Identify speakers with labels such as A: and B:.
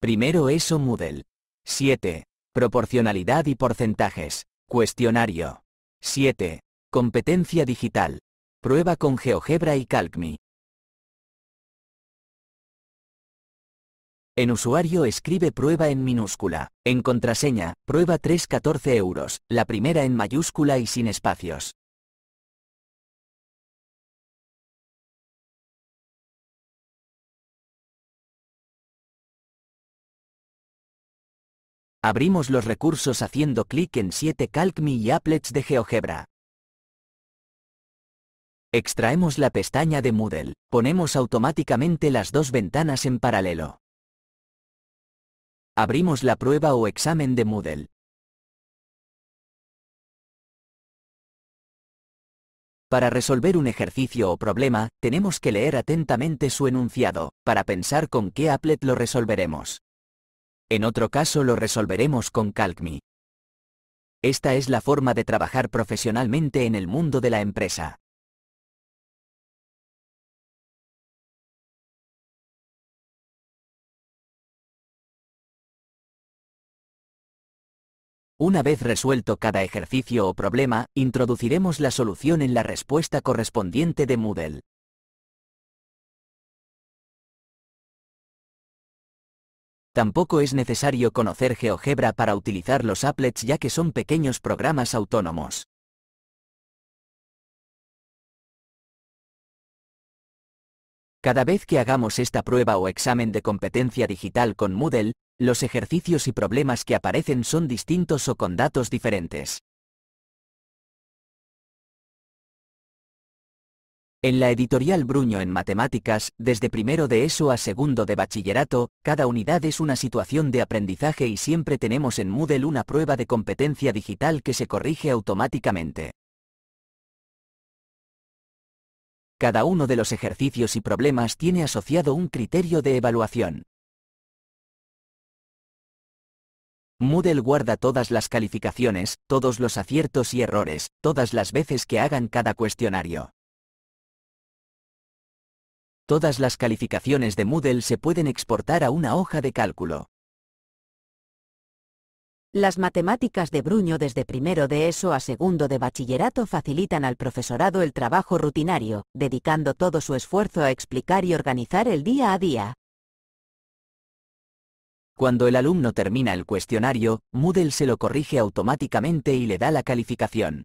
A: Primero eso Moodle. 7. Proporcionalidad y porcentajes. Cuestionario. 7. Competencia digital. Prueba con GeoGebra y CalcMe. En usuario escribe prueba en minúscula. En contraseña, prueba 314
B: euros, la primera en mayúscula y sin espacios. Abrimos los recursos haciendo clic en 7 CalcMe y Applets de GeoGebra.
A: Extraemos la pestaña de Moodle. Ponemos automáticamente las dos ventanas en paralelo.
B: Abrimos la prueba o examen de Moodle. Para resolver un
A: ejercicio o problema, tenemos que leer atentamente su enunciado, para pensar con qué applet lo resolveremos. En otro caso lo resolveremos con Calcmi.
B: Esta es la forma de trabajar profesionalmente en el mundo de la empresa. Una vez
A: resuelto cada ejercicio o problema, introduciremos la solución en la respuesta correspondiente
B: de Moodle. Tampoco es necesario conocer GeoGebra para utilizar los applets ya que son pequeños programas autónomos. Cada vez que hagamos esta prueba o examen de competencia
A: digital con Moodle, los ejercicios y problemas que aparecen son distintos o con datos diferentes. En la editorial Bruño en Matemáticas, desde primero de ESO a segundo de bachillerato, cada unidad es una situación de aprendizaje y siempre tenemos en Moodle una prueba de competencia digital que se corrige automáticamente. Cada uno de los ejercicios y problemas tiene asociado un criterio de evaluación. Moodle guarda todas las calificaciones, todos los aciertos y errores, todas las veces que hagan cada cuestionario. Todas las calificaciones de Moodle se pueden exportar a una hoja de cálculo. Las matemáticas de Bruño desde primero de ESO a segundo de bachillerato facilitan al profesorado el trabajo rutinario, dedicando todo su esfuerzo a explicar y organizar el día a día. Cuando el alumno termina el cuestionario, Moodle se lo corrige automáticamente
B: y le da la calificación.